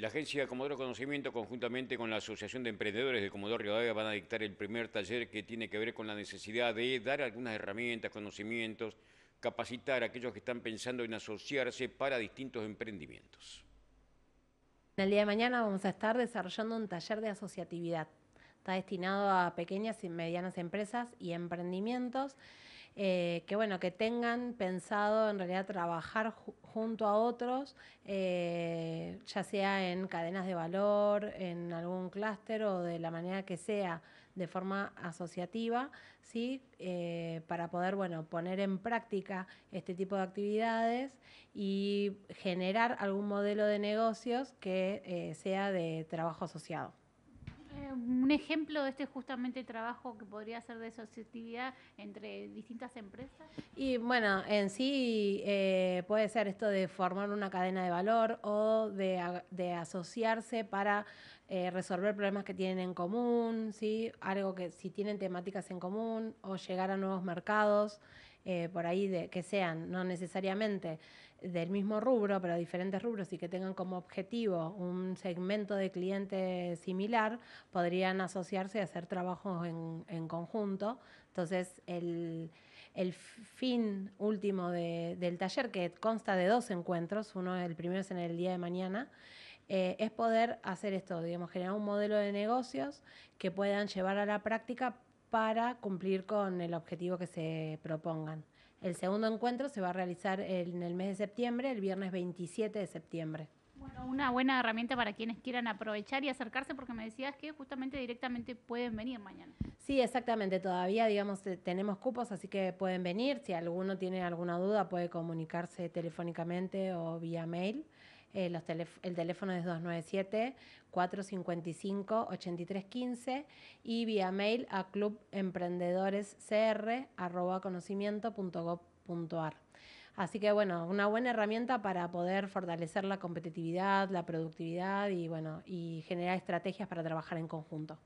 La Agencia Comodoro Conocimiento, conjuntamente con la Asociación de Emprendedores de Comodoro Rivadavia, van a dictar el primer taller que tiene que ver con la necesidad de dar algunas herramientas, conocimientos, capacitar a aquellos que están pensando en asociarse para distintos emprendimientos. El día de mañana vamos a estar desarrollando un taller de asociatividad. Está destinado a pequeñas y medianas empresas y emprendimientos. Eh, que bueno, que tengan pensado en realidad trabajar junto a otros, eh, ya sea en cadenas de valor, en algún clúster o de la manera que sea, de forma asociativa, ¿sí? Eh, para poder bueno, poner en práctica este tipo de actividades y generar algún modelo de negocios que sea de trabajo asociado un ejemplo de este justamente trabajo que podría ser de asociatividad entre distintas empresas? Y bueno, en sí eh, puede ser esto de formar una cadena de valor o de, asociarse para eh, resolver problemas que tienen en común, ¿sí? algo que si tienen temáticas en común o llegar a nuevos mercados. Eh, por ahí que sean no necesariamente del mismo rubro, pero diferentes rubros y que tengan como objetivo un segmento de cliente similar, podrían asociarse y hacer trabajos en, conjunto. Entonces, el, el fin último del taller, que consta de dos encuentros, uno el primero es en el día de mañana, eh, es poder hacer esto, digamos, generar un modelo de negocios que puedan llevar a la práctica para cumplir con el objetivo que se propongan. El segundo encuentro se va a realizar en el mes de septiembre, el viernes 27 de septiembre. Bueno, una buena herramienta para quienes quieran aprovechar y acercarse, porque me decías que justamente directamente pueden venir mañana. Sí, exactamente. Todavía, digamos, tenemos cupos, así que pueden venir. Si alguno tiene alguna duda, puede comunicarse telefónicamente o vía mail. Eh, el teléfono es 297-455-8315 y vía mail a clubemprendedorescr.conocimiento.gov.ar. Así que bueno, una buena herramienta para poder fortalecer la competitividad, la productividad y bueno, y generar estrategias para trabajar en conjunto.